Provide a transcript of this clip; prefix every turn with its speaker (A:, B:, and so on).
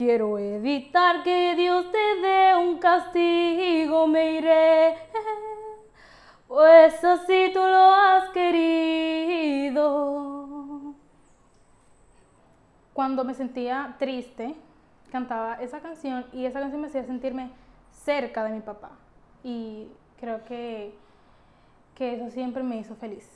A: Quiero evitar que Dios te dé un castigo, me iré, pues así tú lo has querido. Cuando me
B: sentía triste, cantaba esa canción y esa canción me hacía sentirme cerca de mi papá. Y creo que, que eso siempre me hizo feliz.